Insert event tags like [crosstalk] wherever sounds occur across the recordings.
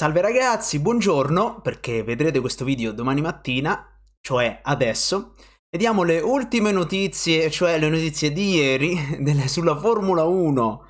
Salve ragazzi, buongiorno, perché vedrete questo video domani mattina, cioè adesso. Vediamo le ultime notizie, cioè le notizie di ieri [laughs] delle, sulla Formula 1.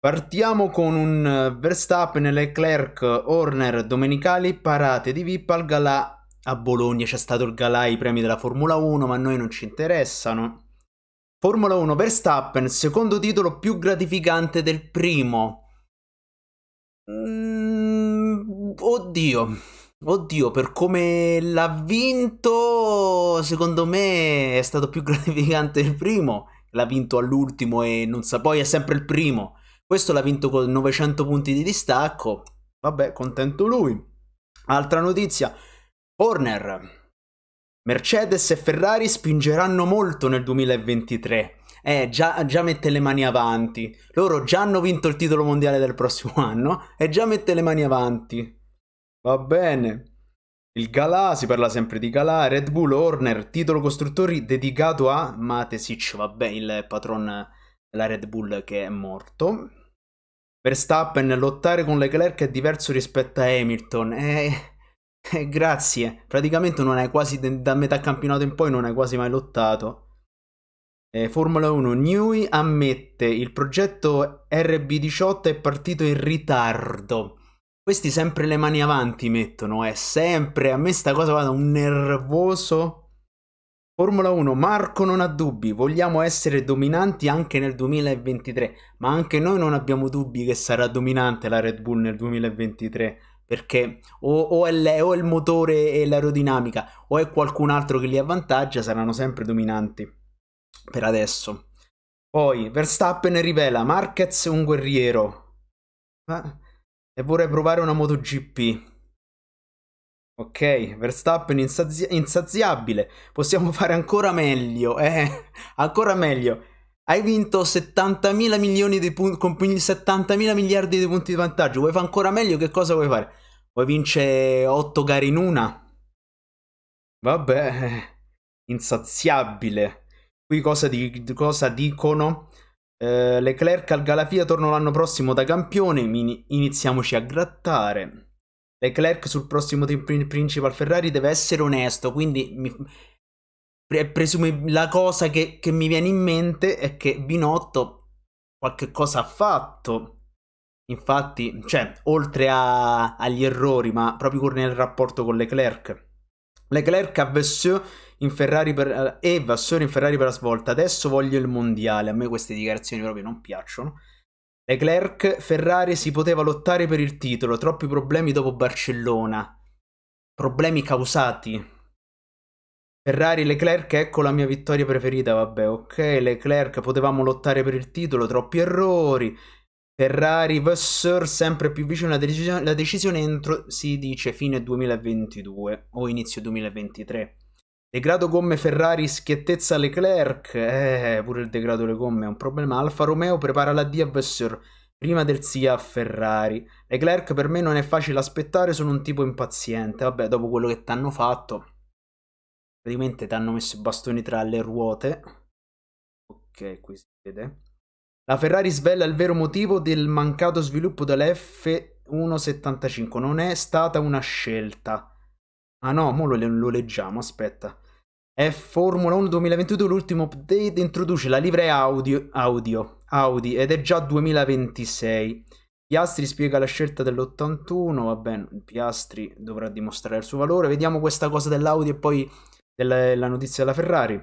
Partiamo con un eh, Verstappen, Leclerc, Horner, Domenicali, parate di VIP al galà a Bologna. C'è stato il galà i premi della Formula 1, ma a noi non ci interessano. Formula 1 Verstappen, secondo titolo più gratificante del primo. Mmm... Oddio. Oddio, per come l'ha vinto, secondo me è stato più [laughs] gratificante il primo. L'ha vinto all'ultimo e non sa poi è sempre il primo. Questo l'ha vinto con 900 punti di distacco. Vabbè, contento lui. Altra notizia. Horner. Mercedes e Ferrari spingeranno molto nel 2023 eh, già, già, mette le mani avanti. Loro già hanno vinto il titolo mondiale del prossimo [laughs] anno e già mette le mani avanti. Va bene. Il Galà, si parla sempre di Galà, Red Bull Horner, titolo costruttori dedicato a Matesic, vabbè, il patron della Red Bull che è morto. Verstappen, lottare con Leclerc è diverso rispetto a Hamilton. Eh, eh, grazie, praticamente non hai quasi da metà campionato in poi non hai quasi mai lottato. Eh, Formula 1, Newey ammette il progetto RB18 è partito in ritardo. Questi sempre le mani avanti mettono, è eh, sempre, a me sta cosa va da un nervoso. Formula 1, Marco non ha dubbi, vogliamo essere dominanti anche nel 2023, ma anche noi non abbiamo dubbi che sarà dominante la Red Bull nel 2023 perché o, o, è le, o, è il motore e l'aerodinamica o è qualcun altro che li avvantaggia, saranno sempre dominanti per adesso. Poi Verstappen rivela Marquez un guerriero eh? e vorrei provare una MotoGP. Ok, Verstappen insazi- insaziabile, possiamo [laughs] fare ancora meglio, eh? ancora meglio. Hai vinto 70.000 milioni di punti, con 70 mila miliardi di punti di vantaggio, vuoi fare ancora meglio? Che cosa vuoi fare? Vuoi vincere 8 gare in una? Vabbè, eh, insaziabile. Qui cosa, di, cosa dicono? Eh, Leclerc al Galafia torna l'anno prossimo da campione, iniziamoci a grattare. Leclerc sul prossimo team principal Ferrari deve essere onesto, quindi mi, presume, la cosa che, che mi viene in mente è che Binotto qualche cosa ha fatto. Infatti, cioè, oltre a, agli errori, ma proprio nel rapporto con Leclerc. Leclerc a Vesseux in Ferrari per, e eh, Vassori in Ferrari per la svolta. Adesso voglio il mondiale. A me queste dichiarazioni proprio non piacciono. Leclerc, Ferrari si poteva lottare per il titolo. Troppi problemi dopo Barcellona. Problemi causati. Ferrari, Leclerc, ecco la mia vittoria preferita. Vabbè, ok. Leclerc, potevamo lottare per il titolo. Troppi errori. Ferrari, Vasseur, sempre più vicino alla decisione, la decisione entro, si dice, fine 2022 o inizio 2023. Degrado gomme Ferrari, schiettezza Leclerc. Eh, pure il degrado le gomme è un problema. Alfa Romeo prepara la DFSR prima del sia a Ferrari. Leclerc per me non è facile aspettare, sono un tipo impaziente. Vabbè, dopo quello che t'hanno fatto, praticamente ti hanno messo i bastoni tra le ruote. Ok, qui si vede. La Ferrari svela il vero motivo del mancato sviluppo dell'F175. Non è stata una scelta. Ah no, mo lo, lo leggiamo, aspetta. È Formula 1 2022, l'ultimo update introduce la livrea audio, audio, Audi ed è già 2026. Piastri spiega la scelta dell'81, va bene, Piastri dovrà dimostrare il suo valore. Vediamo questa cosa dell'Audi e poi della, la notizia della Ferrari.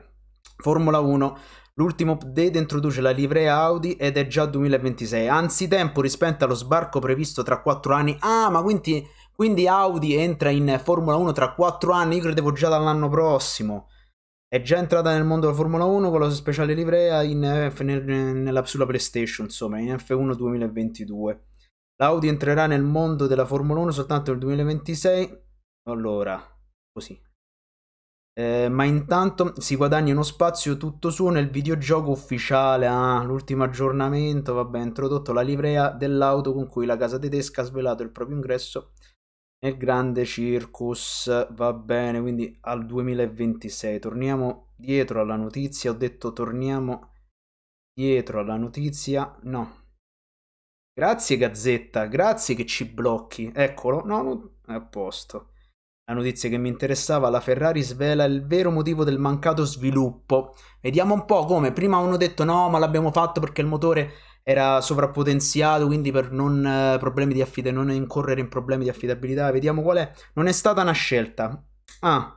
Formula 1, l'ultimo update introduce la livrea Audi ed è già 2026, anzitempo rispetto allo sbarco previsto tra 4 anni. Ah, ma quindi, quindi Audi entra in Formula 1 tra 4 anni, io credevo già dall'anno prossimo. È già entrata nel mondo della Formula 1 con la sua speciale livrea in nel, nella, sulla PlayStation, insomma, in F1 2022. L'Audi entrerà nel mondo della Formula 1 soltanto nel 2026. Allora, così. Eh, ma intanto si guadagna uno spazio tutto suo nel videogioco ufficiale. Ah, l'ultimo aggiornamento, vabbè, ha introdotto la livrea dell'auto con cui la casa tedesca ha svelato il proprio ingresso nel grande circus va bene quindi al 2026 torniamo dietro alla notizia ho detto torniamo dietro alla notizia no grazie gazzetta grazie che ci blocchi eccolo no, no è a posto la notizia che mi interessava, la Ferrari svela il vero motivo del mancato sviluppo. Vediamo un po' come prima hanno detto no, ma l'abbiamo fatto perché il motore era sovrappotenziato, quindi per non, eh, affida- non incorrere in problemi di affidabilità. Vediamo qual è. Non è stata una scelta. Ah,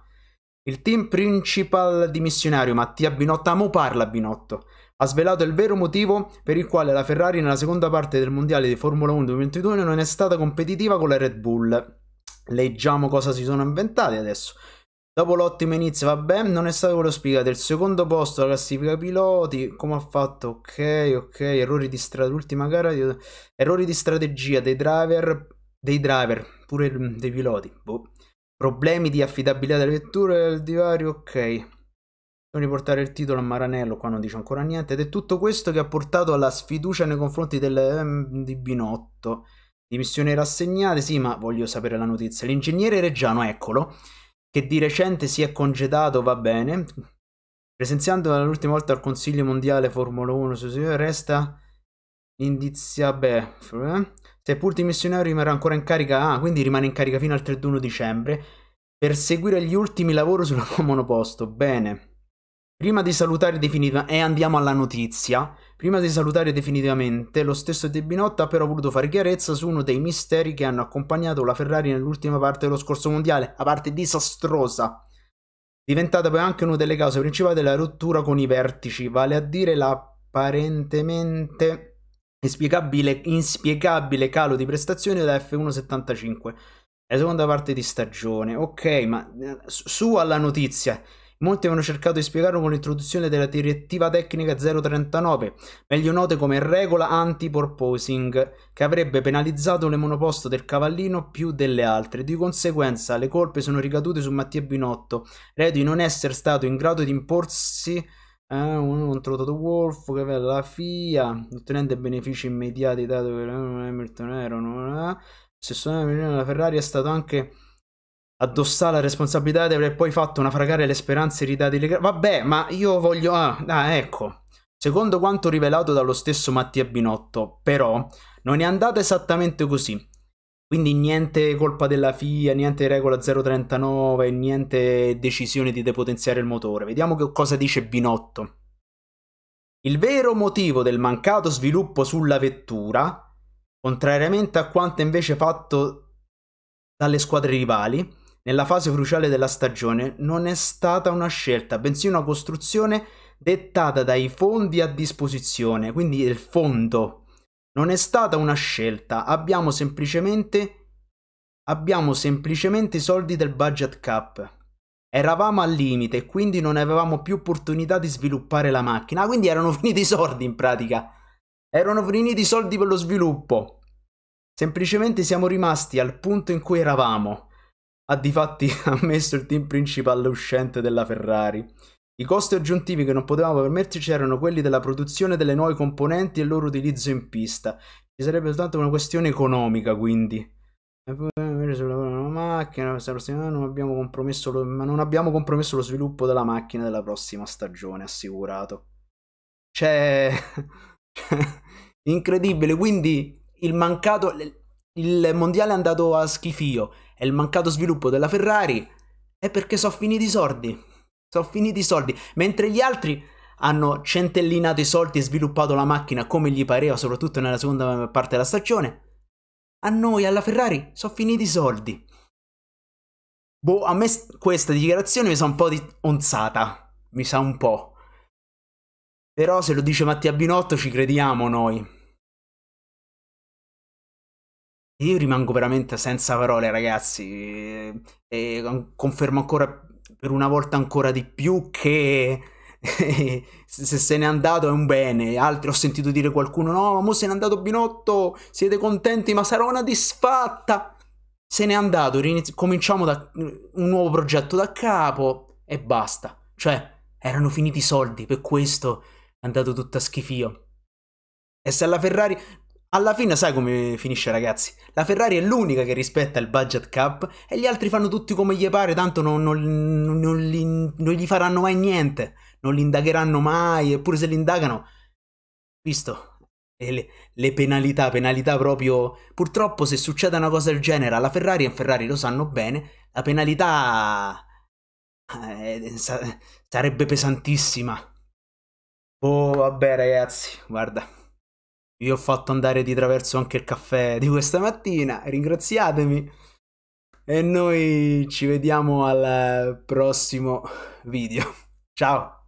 il team principal di missionario Mattia Binotto, amo ah, parla Binotto, ha svelato il vero motivo per il quale la Ferrari nella seconda parte del mondiale di Formula 1 2022 non è stata competitiva con la Red Bull. Leggiamo cosa si sono inventati adesso. Dopo l'ottimo inizio, vabbè, non è stato quello spiegato. Il secondo posto alla classifica piloti, come ha fatto? Ok, ok, errori di strategia, l'ultima gara, di... errori di strategia dei driver, dei driver, pure dei piloti, boh. Problemi di affidabilità delle vetture, il divario, ok. Non riportare il titolo a Maranello, qua non dice ancora niente. Ed è tutto questo che ha portato alla sfiducia nei confronti del, ehm, di Binotto. Dimissioni rassegnate, sì, ma voglio sapere la notizia. L'ingegnere Reggiano, eccolo che di recente si è congedato, va bene. Presenziando l'ultima volta al Consiglio Mondiale Formula 1, su resta indizia, beh, eh? seppur dimissionario rimarrà ancora in carica, ah, quindi rimane in carica fino al 31 dicembre, per seguire gli ultimi lavori sulla [laughs] monoposto, bene. Prima di salutare definitivamente, e eh, andiamo alla notizia, prima di salutare definitivamente, lo stesso De Binotto ha però voluto fare chiarezza su uno dei misteri che hanno accompagnato la Ferrari nell'ultima parte dello scorso mondiale, la parte disastrosa, diventata poi anche una delle cause principali della rottura con i vertici, vale a dire l'apparentemente inspiegabile calo di prestazioni da F175. La seconda parte di stagione, ok, ma eh, su alla notizia. Molti avevano cercato di spiegarlo con l'introduzione della direttiva tecnica 039, meglio nota come regola anti-porposing, che avrebbe penalizzato le monoposto del cavallino più delle altre. Di conseguenza le colpe sono ricadute su Mattia Binotto, redo di non essere stato in grado di imporsi eh, uno contro Toto Wolf, che bella la FIA, ottenendo benefici immediati dato che eh, Hamilton erano... Eh, stesso la Ferrari è stato anche addossare la responsabilità di aver poi fatto naufragare le speranze ridate le... Vabbè, ma io voglio... Ah, ah, ecco. Secondo quanto rivelato dallo stesso Mattia Binotto, però, non è andato esattamente così. Quindi niente colpa della FIA, niente regola 039, niente decisione di depotenziare il motore. Vediamo che cosa dice Binotto. Il vero motivo del mancato sviluppo sulla vettura, contrariamente a quanto invece fatto dalle squadre rivali, nella fase cruciale della stagione non è stata una scelta, bensì una costruzione dettata dai fondi a disposizione, quindi il fondo. Non è stata una scelta, abbiamo semplicemente, abbiamo semplicemente i soldi del budget cap. Eravamo al limite quindi non avevamo più opportunità di sviluppare la macchina, quindi erano [laughs] finiti i soldi in pratica. Erano finiti i soldi per lo sviluppo. Semplicemente siamo rimasti al punto in cui eravamo ha difatti ammesso [laughs] il team principale uscente della Ferrari. I costi aggiuntivi che non potevamo permetterci erano quelli della produzione delle nuove componenti e il loro utilizzo in pista. Ci sarebbe soltanto una questione economica, quindi. Eh, macchina, non abbiamo compromesso lo, ma non abbiamo compromesso lo sviluppo della macchina della prossima stagione, assicurato. Cioè... [laughs] incredibile, quindi il mancato... Il mondiale è andato a schifio e il mancato sviluppo della Ferrari è perché sono finiti i soldi. Sono finiti i soldi. Mentre gli altri hanno centellinato i soldi e sviluppato la macchina come gli pareva, soprattutto nella seconda parte della stagione. A noi, alla Ferrari, sono finiti i soldi. Boh, a me questa dichiarazione mi sa un po' di onzata. Mi sa un po'. Però se lo dice Mattia Binotto ci crediamo noi. Io rimango veramente senza parole, ragazzi. E confermo ancora per una volta ancora di più che [laughs] se se n'è andato è un bene. Altri ho sentito dire qualcuno: No, ma se n'è andato Binotto. Siete contenti, ma sarà una disfatta. Se n'è andato. Riniz- cominciamo da un nuovo progetto da capo e basta. Cioè, erano finiti i soldi, per questo è andato tutto a schifio. E se alla Ferrari alla fine sai come finisce ragazzi, la Ferrari è l'unica che rispetta il budget cap e gli altri fanno tutti come gli pare, tanto non, non, non, li, non gli faranno mai niente, non li indagheranno mai, eppure se li indagano, visto, le, le, penalità, penalità proprio... Purtroppo se succede una cosa del genere alla Ferrari, e Ferrari lo sanno bene, la penalità eh, sa sarebbe pesantissima. Oh, vabbè ragazzi, guarda. Vi ho fatto andare di traverso anche il caffè di questa mattina. Ringraziatemi. E noi ci vediamo al prossimo video. Ciao!